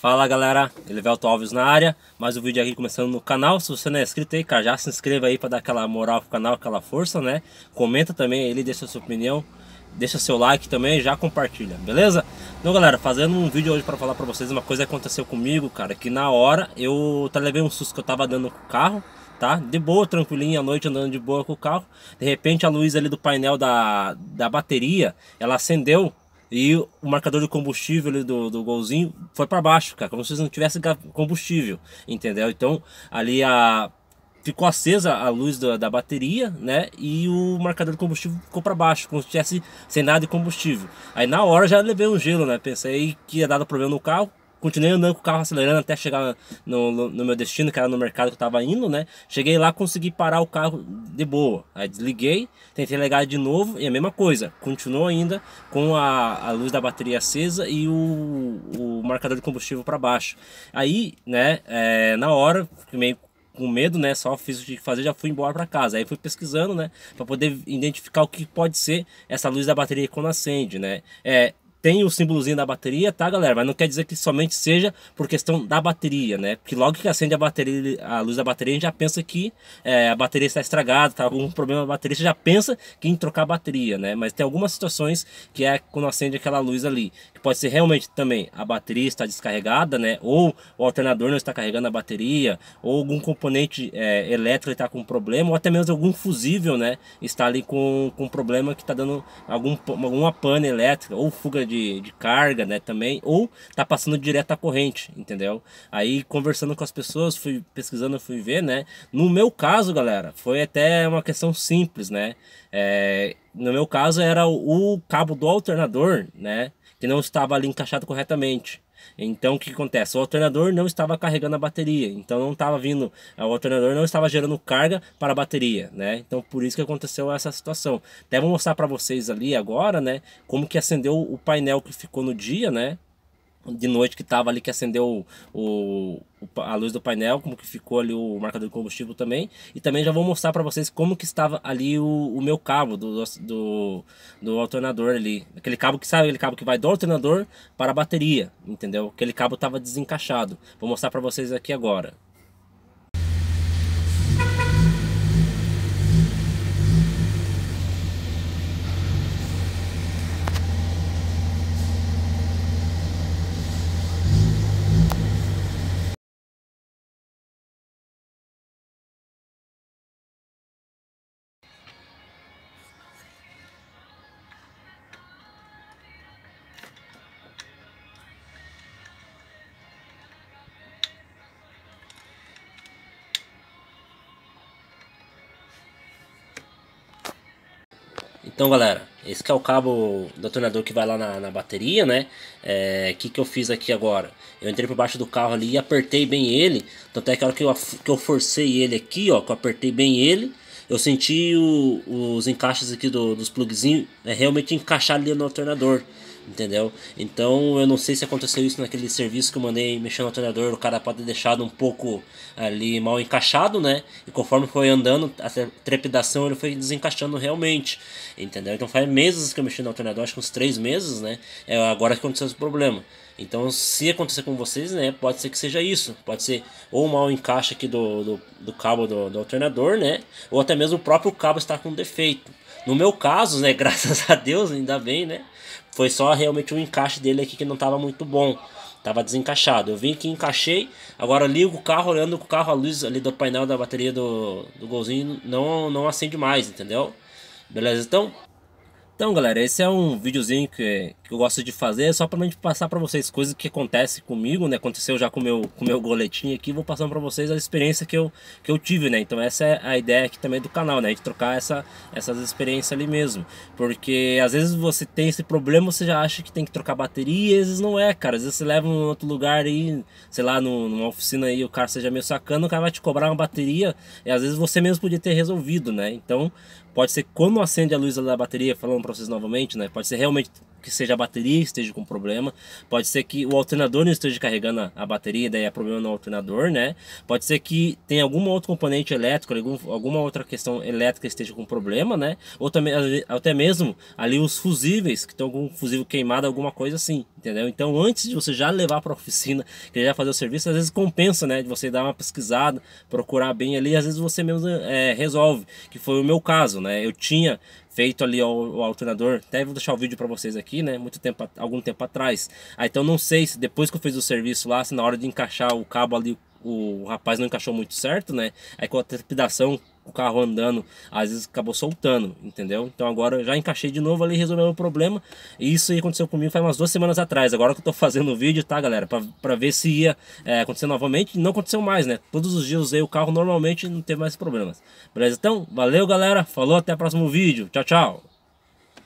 Fala galera, Elivelto é Alves na área, mais um vídeo aqui começando no canal, se você não é inscrito aí, cara, já se inscreva aí para dar aquela moral pro canal, aquela força, né? Comenta também ele, deixa sua opinião, deixa seu like também, já compartilha, beleza? Então galera, fazendo um vídeo hoje para falar para vocês uma coisa que aconteceu comigo, cara, que na hora eu até levei um susto que eu tava dando com o carro, tá? De boa, tranquilinha, à noite andando de boa com o carro. De repente a luz ali do painel da, da bateria, ela acendeu e o marcador de combustível ali do, do golzinho foi para baixo, cara, como se não tivesse combustível, entendeu? Então ali a ficou acesa a luz da, da, bateria, né? E o marcador de combustível ficou para baixo, como se tivesse sem nada de combustível. Aí na hora já levei um gelo, né? Pensei que ia dar problema no carro, continuei andando com o carro acelerando até chegar no, no, meu destino, que era no mercado que eu tava indo, né? Cheguei lá, consegui parar o carro de boa. Aí desliguei, tentei ligar de novo e a mesma coisa. Continuou ainda com a, a luz da bateria acesa e o, o marcador de combustível para baixo. Aí, né, é, na hora, meio com medo, né? Só fiz o que fazer, já fui embora para casa. Aí fui pesquisando, né? Para poder identificar o que pode ser essa luz da bateria quando acende, né? É, tem o símbolozinho da bateria, tá, galera? Mas não quer dizer que somente seja por questão da bateria, né? Porque logo que acende a bateria, a luz da bateria, a gente já pensa que é, a bateria está estragada, tá algum problema na bateria, você já pensa que em trocar a bateria, né? Mas tem algumas situações que é quando acende aquela luz ali, Pode ser realmente também a bateria está descarregada, né? Ou o alternador não está carregando a bateria, ou algum componente é, elétrico está com problema, ou até mesmo algum fusível, né? Está ali com, com problema que está dando algum, alguma pane elétrica, ou fuga de, de carga, né? Também, ou está passando direto à corrente, entendeu? Aí conversando com as pessoas, fui pesquisando, fui ver, né? No meu caso, galera, foi até uma questão simples, né? É, no meu caso era o cabo do alternador, né, que não estava ali encaixado corretamente. Então o que acontece? O alternador não estava carregando a bateria, então não estava vindo, eh, o alternador não estava gerando carga para a bateria, né? Então por isso que aconteceu essa situação. Até vou mostrar para vocês ali agora, né, como que acendeu o painel que ficou no dia, né? de noite que estava ali que acendeu o, o, a luz do painel, como que ficou ali o marcador de combustível também. E também já vou mostrar para vocês como que estava ali o, o meu cabo do, do, do alternador ali. Aquele cabo que sabe, aquele cabo que vai do alternador para a bateria, entendeu? Aquele cabo estava desencaixado. Vou mostrar para vocês aqui agora. Então, galera, esse é o cabo do alternador que vai lá na, na bateria, né? O é, que, que eu fiz aqui agora? Eu entrei por baixo do carro ali e apertei bem ele. Tanto é que hora que eu, que eu forcei ele aqui, ó, que eu apertei bem ele, eu senti o, os encaixes aqui do, dos plugzinhos é, realmente encaixar ali no alternador entendeu? Então eu não sei se aconteceu isso naquele serviço que eu mandei mexendo no alternador, o cara pode ter deixado um pouco ali mal encaixado, né? E conforme foi andando, a trepidação ele foi desencaixando realmente, entendeu? Então faz meses que eu mexi no alternador, acho que uns três meses, né? É agora que aconteceu esse problema. Então, se acontecer com vocês, né, pode ser que seja isso. Pode ser ou mal encaixe aqui do, do, do cabo do, do alternador, né? Ou até mesmo o próprio cabo está com defeito. No meu caso, né, graças a Deus, ainda bem, né? Foi só realmente o um encaixe dele aqui que não estava muito bom. Tava desencaixado. Eu vim aqui, encaixei. Agora ligo o carro, olhando com o carro, a luz ali do painel da bateria do, do golzinho não, não acende mais, entendeu? Beleza? Então, então galera, esse é um videozinho que, que eu gosto de fazer, é só para passar para vocês coisas que acontecem comigo, né? Aconteceu já com meu com meu goletinho aqui, vou passando para vocês a experiência que eu que eu tive, né? Então essa é a ideia aqui também do canal, né? De trocar essa essas experiências ali mesmo, porque às vezes você tem esse problema, você já acha que tem que trocar bateria, e às vezes não é, cara. Às vezes você leva em outro lugar aí, sei lá, numa oficina aí, o cara seja meio sacano, o cara vai te cobrar uma bateria, e às vezes você mesmo podia ter resolvido, né? Então pode ser quando acende a luz da bateria, falando para vocês novamente, né? Pode ser realmente que seja a bateria esteja com problema, pode ser que o alternador não esteja carregando a bateria, daí é problema no alternador, né? Pode ser que tenha algum outro componente elétrico, algum, alguma outra questão elétrica esteja com problema, né? Ou também até mesmo ali os fusíveis, que estão com fusível queimado, alguma coisa assim, entendeu? Então antes de você já levar para a oficina, que já fazer o serviço, às vezes compensa, né? De você dar uma pesquisada, procurar bem ali, às vezes você mesmo é, resolve, que foi o meu caso, né? Eu tinha feito ali ao, ao treinador. Até vou deixar o vídeo para vocês aqui, né? Muito tempo, algum tempo atrás. Ah, então não sei se depois que eu fiz o serviço lá, se na hora de encaixar o cabo ali o rapaz não encaixou muito certo, né? Aí com a trepidação o carro andando, às vezes acabou soltando, entendeu? Então agora já encaixei de novo ali, resolveu o problema. E isso aí aconteceu comigo faz umas duas semanas atrás. Agora que eu tô fazendo o vídeo, tá, galera? Pra, pra ver se ia é, acontecer novamente. Não aconteceu mais, né? Todos os dias usei o carro normalmente não teve mais problemas. Beleza? Então, valeu, galera. Falou, até o próximo vídeo. Tchau, tchau.